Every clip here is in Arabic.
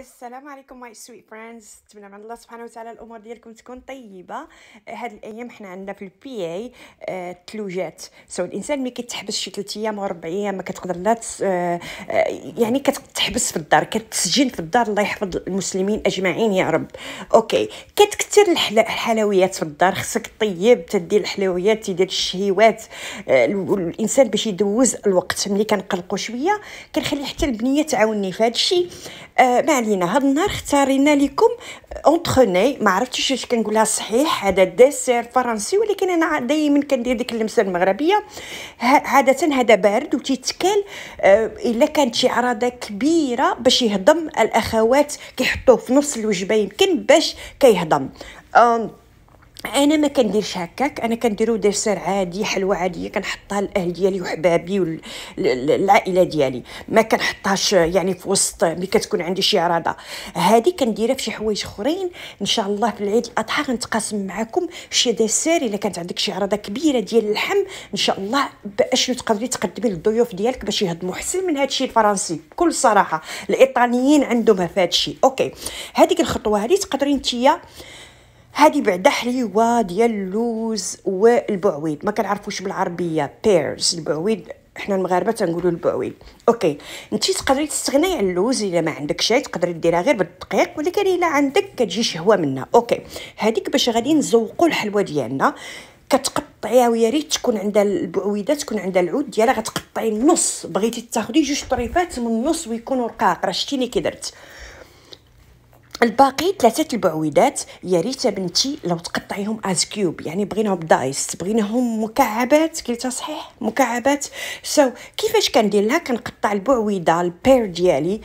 السلام عليكم ماي سويت فريندز نتمنى من الله سبحانه وتعالى الامور ديالكم تكون طيبه آه، هاد الايام حنا عندنا في البي اي آه، الثلوجات سو الانسان ملي كيتحبس شي 3 ايام و 4 ايام ما كتقدر لا آه، يعني كتحبس في الدار كتسجن في الدار الله يحفظ المسلمين اجمعين يا رب اوكي كتكثر الحلويات في الدار خصك طيب تدير الحلويات تدير الشهيوات الانسان باش يدوز الوقت ملي كنقلقوا شويه كنخلي حتى البنيه تعاوني في هادشي ما علينا هاد النهار اختارينا لكم اونتروني ما عرفتش واش كنقولها صحيح هذا ديسير فرنسي ولكن انا دائما كندير ديك اللمسه المغربيه عاده هذا بارد وتيتكال آه، الا كانت شي عراضه كبيره باش يهضم الاخوات كيحطوه في نص الوجبه يمكن باش كيهضم انا ما كنديرش هكاك انا كنديرو ديسير عادي حلوه عاديه كنحطها للاهل ديالي وحبابي والعائله ديالي ما كنحطهاش يعني في وسط ملي كتكون عندي شي عراضه هذه كنديرها في شي حوايج اخرين ان شاء الله في العيد الاضحى غنتقاسم معكم شي ديسير الا كانت عندك شي عراضه كبيره ديال اللحم ان شاء الله باش تقدري تقدمي للضيوف ديالك باش يهضموا حسن من هذا الشيء الفرنسي بكل صراحه الايطاليين عندهم في هذا الشيء اوكي هذيك الخطوه هذه تقدري انتيا هذه بعدا حليوه ديال اللوز والبعويد ما كنعرفوش بالعربيه بيرز البعويد حنا المغاربه تنقولوا البعويد اوكي انت تقدري تستغني على اللوز الا ما عندك شاي تقدري ديرها غير بالدقيق ولكن الا عندك كتجي شهوه منها اوكي هذيك باش غادي نزوقوا الحلوه ديالنا كتقطعيها ويا ريت تكون عندها البعويده تكون عندها العود ديالها غتقطعي النص بغيتي تاخدي جوج طريفات من النص ويكونوا رقاق راه شتيني كي درت الباقي ثلاثه البعويدات يا ريت بنتي لو تقطعيهم از كيوب يعني بغيناهم دايس بغيناهم مكعبات قلتها صحيح مكعبات سو so, كيفاش كندير لها كنقطع البعويده البير ديالي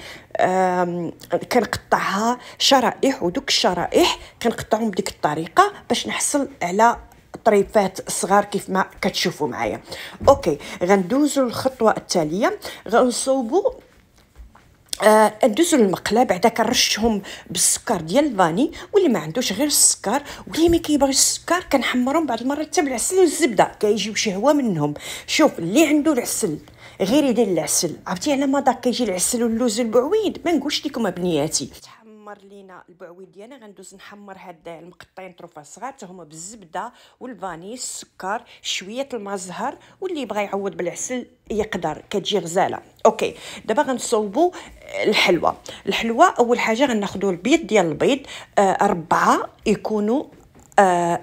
كنقطعها شرائح ودوك الشرائح كنقطعهم بديك الطريقه باش نحصل على طريفات صغار كيف ما كتشوفوا معايا اوكي غندوزوا الخطوه التاليه غنصوبوا آه ندوزو للمقله بعدا كنرشهم بالسكر ديال الفاني واللي ما عندوش غير السكر واللي ما كيبغيش السكر كنحمرهم بعض المرات حتى بالعسل والزبده كيجيو شهوه منهم شوف اللي عنده العسل غير يدير العسل عرفتي على مذاق كيجي العسل واللوز البعويد ما نقولش لكم ابنياتي نحمر لينا البعوي ديالنا غندوز نحمر هاد المقطعين طروفه صغار هما بالزبده والفاني السكر شويه الزهر واللي يبغى يعوض بالعسل يقدر كتجي غزاله اوكي دابا غنصوبوا الحلوه الحلوه اول حاجه غناخذوا البيض ديال البيض آه اربعه يكونوا آه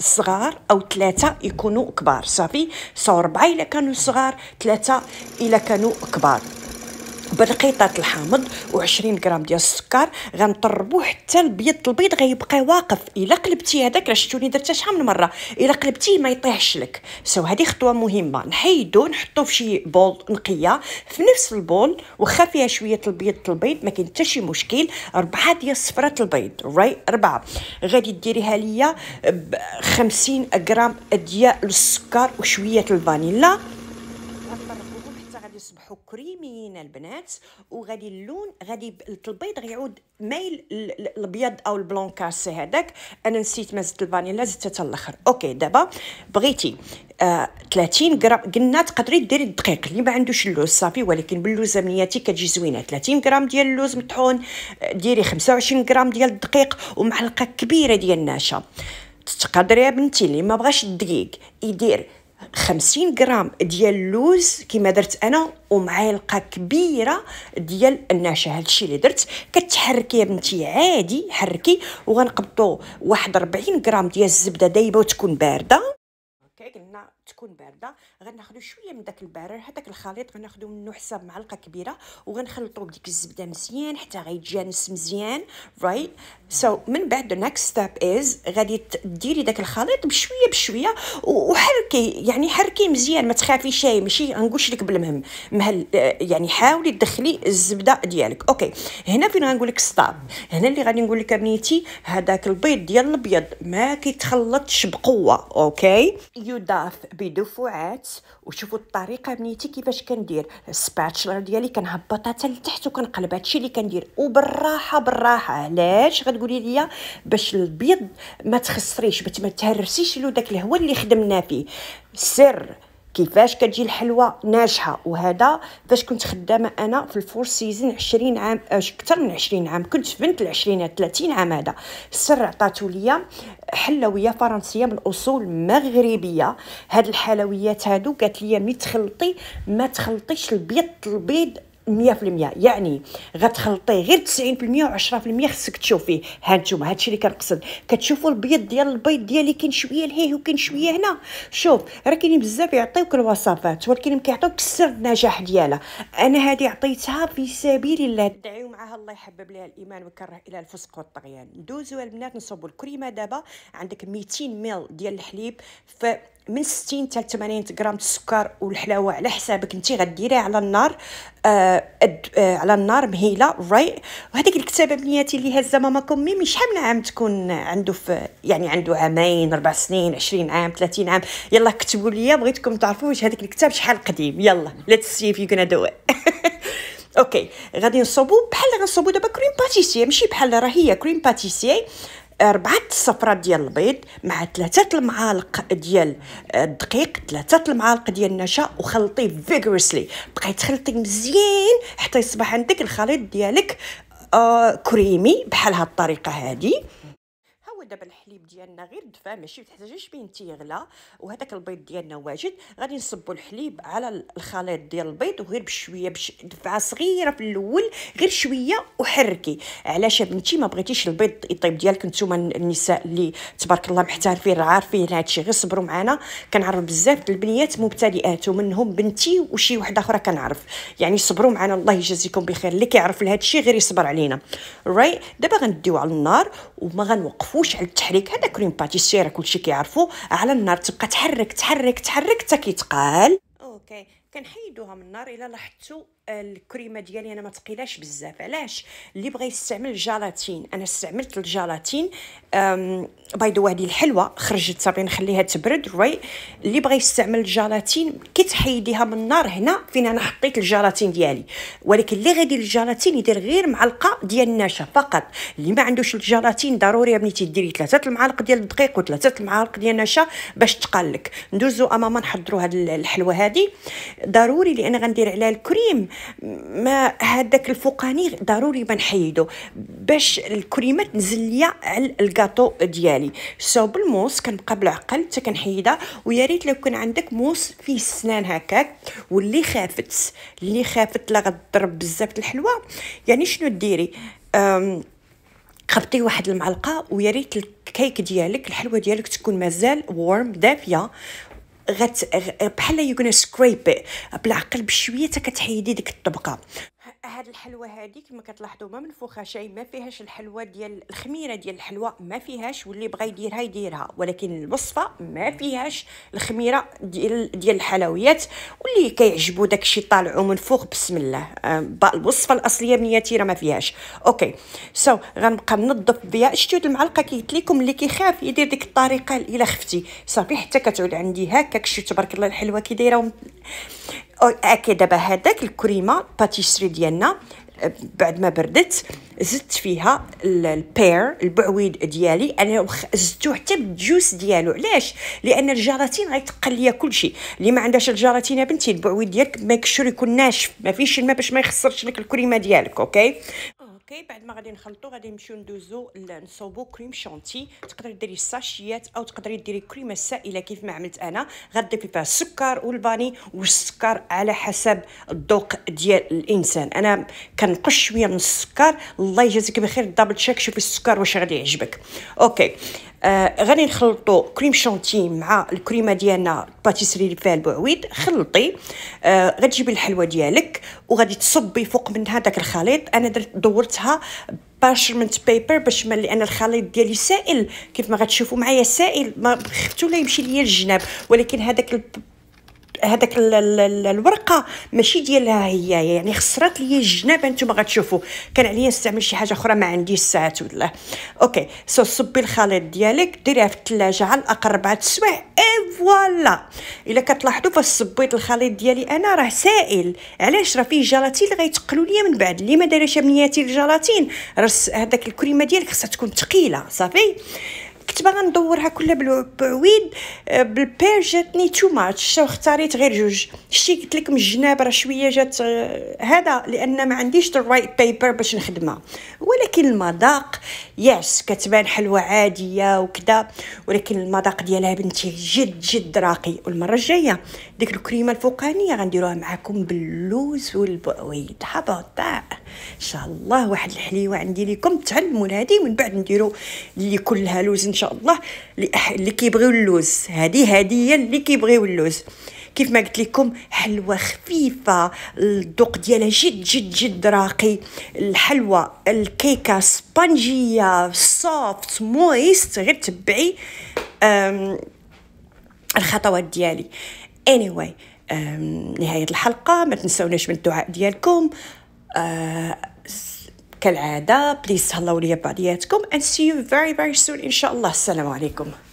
صغار او ثلاثه يكونوا كبار صافي صور اربعه الا كانوا صغار ثلاثه الا كانوا كبار برقيطه الحامض و20 غرام ديال السكر غنطربوه حتى البيض البيض غيبقى واقف الا قلبتي هذاك راه شفتوني درتها شحال من مره الا قلبتيه ما يطيحش لك سو هذه خطوه مهمه نحيدو نحطو في شي بول نقيه في نفس البول وخا فيها شويه البيض البيض ما كاين حتى شي مشكل ربعه ديال صفرات البيض راي ربعه غادي ديريها ليا ب 50 غرام ديال السكر وشويه الفانيلا غادي يصبحوا كريميين البنات وغادي اللون غادي البيض غيعود مايل الابيض او البلون كاسي هذاك انا نسيت ما زدت الفانيلا زدتها حتى الاخر اوكي دابا بغيتي آه 30 غرام قلنا تقدري ديري الدقيق اللي ما عندوش اللوز صافي ولكن باللوزه منياتي كتجي زوينه 30 غرام ديال اللوز مطحون آه، ديري 25 غرام ديال الدقيق ومعلقه كبيره ديال النشا تقدري يا بنتي اللي ما بغاش الدقيق يدير خمسين غرام ديال اللوز كما درت انا ومعلقه كبيره ديال النشا الشيء اللي درت كتحركي يا بنتي عادي حركي وغنقبطو واحد 40 غرام ديال الزبده دايبه وتكون بارده اوكي قلنا تكون بارده غناخذ شويه من داك البارر هذاك الخليط غناخذو منه حساب معلقه كبيره وغنخلطو بديك الزبده مزيان حتى غيتجانس مزيان رايت right? سو so, من بعد نيكست ستيب از غادي ديري داك الخليط بشويه بشويه وحركي يعني حركي مزيان ما تخافيش ماشي غنقولش لك بالمهم مهل آه، يعني حاولي تدخلي الزبده ديالك اوكي هنا فين غنقول لك ستوب هنا اللي غادي نقول لك بنيتي هذاك البيض ديال الابيض ما كيتخلطش بقوه اوكي يضاف بدفعات وشوفوا الطريقه بنيتي كيفاش كندير السباتشلر ديالي كنهبطها حتى لتحت وكنقلب هادشي اللي كندير وبالراحه بالراحه علاش غتقولي لي باش البيض ما تخسريش ما تهرسيش له داك الهواء اللي خدمنا فيه سر كيفاش كتجي الحلوه ناجحه وهذا فاش كنت خدامه انا في الفور سيزون 20 عام آه، اكثر من 20 عام كنت بنت العشرينات 30 عام هذا السر عطاتو ليا حلويه فرنسيه من اصول مغربيه هاد الحلويات هادو قالت لي ما تخلطي ما تخلطيش البيض البيض مية في المية يعني غتخلطيه غير تسعين في المية وعشرة في المية خصك تشوفيه هانتوما هادشي اللي كنقصد كتشوفوا البيض ديال البيض ديالي كاين شويه لهيه وكاين شويه هنا شوف راه كاينين بزاف يعطيوك الوصفات ولكن كيعطيوك السر النجاح ديالها انا هادي عطيتها في سبيل الله دعيو معاها الله يحبب لها الايمان ويكره الى الفسق والطغيان ندوزو البنات نصوبو الكريمه دابا عندك 200 ميل ديال الحليب في من 60 حتى 80 غرام السكر والحلاوه على حسابك انت غديريها على النار آه،, آه على النار مهيله رايت وهذيك الكتابه بنياتي اللي هازه ماما كومي من شحال من عام تكون عنده في يعني عنده عامين ربع سنين عشرين عام ثلاثين عام يلا كتبوا لي بغيتكم تعرفوا واش هذاك الكتاب شحال قديم يلا ليتس سي اف يو غانا دو اوكي غادي نصوبو بحال غنصوبو دابا كريم باتيسيي ماشي بحال راه هي كريم باتيسيي أربعة الصفرات ديال البيض مع ثلاثة المعالق ديال آه، الدقيق ثلاثة المعالق ديال النشا وخلطيه فيغورسلي بقاي تخلطي مزيان حتى يصبح عندك الخليط ديالك آه كريمي بحال هاد الطريقه هادي دابا الحليب ديالنا غير دفا ماشي تحتاجيش بين تيغلى وهذاك البيض ديالنا واجد غادي نصبوا الحليب على الخليط ديال البيض وغير بشويه بش دفعه صغيره في الاول غير شويه وحركي علاش بنتي ما بغيتيش البيض يطيب ديالك نتوما النساء اللي تبارك الله محترفين عارفين هادشي غير صبروا معنا كنعرف بزاف البنيات مبتدئات ومنهم بنتي وشي وحده اخرى كنعرف يعني صبروا معنا الله يجازيكم بخير اللي كيعرف لهادشي غير يصبر علينا راي دابا غنديو على النار وما غنوقفوش كتشعل التحريك هذا كريم باتيسير كلشي كيعرفو على النار تبقى تحرك تحرك تحرك حتى كيتقال اوكي كنحيدوها من النار الا لاحظتوا الكريمه ديالي انا ما تقيلاش بزاف علاش اللي بغى يستعمل الجيلاتين انا استعملت الجيلاتين بيضو هذه الحلوه خرجت صافي نخليها تبرد روي اللي بغى يستعمل الجيلاتين كي تحيديها من النار هنا فين انا حطيت الجيلاتين ديالي ولكن اللي غادي الجيلاتين يدير غير معلقه ديال النشا فقط اللي ما عندوش الجيلاتين ضروري بنتي ديري ثلاثه المعالق ديال الدقيق وثلاثه المعالق ديال النشا باش تقلك ندوزو امام نحضروا هاد الحلوه هذه ضروري لان غندير عليها الكريم ما هذاك الفوقاني ضروري ما نحيدو باش الكريمه تنزل ليا على الكاطو ديالي صوب الموس كنبقى بالعقل حتى كنحيدها ويا ريت لو كان عندك موس فيه السنان هكاك واللي خافت اللي خافت لا غضرب بزاف الحلوه يعني شنو ديري خبطي واحد المعلقه ويا ريت الكيك ديالك الحلوه ديالك تكون مازال وورم دافيه غت بحال يو كنا سكريب بالعقل بشويه تا كتحيدي ديك الطبقه هاد الحلوى هادي كما كتلاحظوا ما منفوخه شيء ما فيهاش الحلوى ديال الخميره ديال الحلوى ما فيهاش واللي بغى يديرها يديرها ولكن الوصفه ما فيهاش الخميره ديال ديال الحلويات واللي كيعجبو داكشي طالعو منفوخ بسم الله آه، الوصفه الاصليه من راه ما فيهاش اوكي سو so, غنبقى ننظف بها شتو المعلقه قلت لكم اللي كيخاف يدير ديك الطريقه الا خفتي صافي حتى كتعود عندي هكاك شو تبارك الله الحلوى كي دايره اوكي دابا هذاك الكريمه الباتيسري ديالنا أه، بعد ما بردت زدت فيها البير البعويد ديالي انا زدتو حتى بالجوس ديالو علاش لان الجراتين غيتقل ليا كلشي اللي ما عندهاش الجراثيم بنتي البعويد ديالك ما يكشر يكون ناشف ما فيش الماء باش ما يخسرش لك الكريمه ديالك اوكي اوكي بعد ما غادي نخلطو غادي نمشيو ندوزو نصوبو كريم شونتي تقدري ديري الساشيات او تقدري ديري كريمه السائله كيف ما عملت انا غضيفي فيها السكر والفاني والسكر على حسب الذوق ديال الانسان انا كنقش شويه من السكر الله يجازيك بخير دابل تشيك شوفي السكر واش غادي يعجبك اوكي آه غادي نخلطو كريم شانتي مع الكريمه ديالنا الباتيسري اللي فيها البعويد خلطي آه غتجيبي الحلوه ديالك وغادي تصبي فوق منها داك الخليط انا درت دورتها بارشمنت بيبر باش ما لان الخليط ديالي سائل كيف ما غتشوفوا معايا سائل ما خفتو لا يمشي ليا الجناب ولكن هذاك هذاك الورقه ماشي ديالها هي يعني خسرات لي الجناب انتم غتشوفوا كان عليا نستعمل شي حاجه اخرى ما عنديش ساعات والله اوكي سو صبي الخليط ديالك ديريها في الثلاجه على الاقل 4 سوايع اي فوالا الا كتلاحظوا فاش صبيت الخليط ديالي انا راه سائل علاش راه فيه جيلاتين اللي غيتقلوا ليا من بعد اللي ما دارش بنياتي الجيلاتين راه هذاك الكريمه ديالك خصها تكون ثقيله صافي كنت باغا ندورها كلها بعويد آه، بالبير جاتني تو ماتش اختاريت غير جوج شتي قلت لكم الجناب راه شويه جات آه، هذا لان ما عنديش الرايت رايت بيبر باش نخدمها ولكن المذاق ياس كتبان حلوه عاديه وكذا ولكن المذاق ديالها بنتي جد جد راقي والمره الجايه ديك الكريمه الفوقانيه غنديروها معكم باللوز والبقويد حبطاء ان شاء الله واحد الحليوه عندي لكم تعلموا هذه من بعد نديروا اللي كلها لوز ان شاء شاء الله اللي كيبغيو اللوز هذه هديه اللي كيبغيو اللوز كيف ما قلت لكم حلوه خفيفه الذوق ديالها جد جد جد راقي الحلوه الكيكه سبونجيه سوفت مويست غير تبعي الخطوات ديالي anyway نهايه الحلقه ما تنسوناش من الدعاء ديالكم أه، كالعاده بليز تهلاو ليا بعضياتكم and see you very very soon ان شاء الله السلام عليكم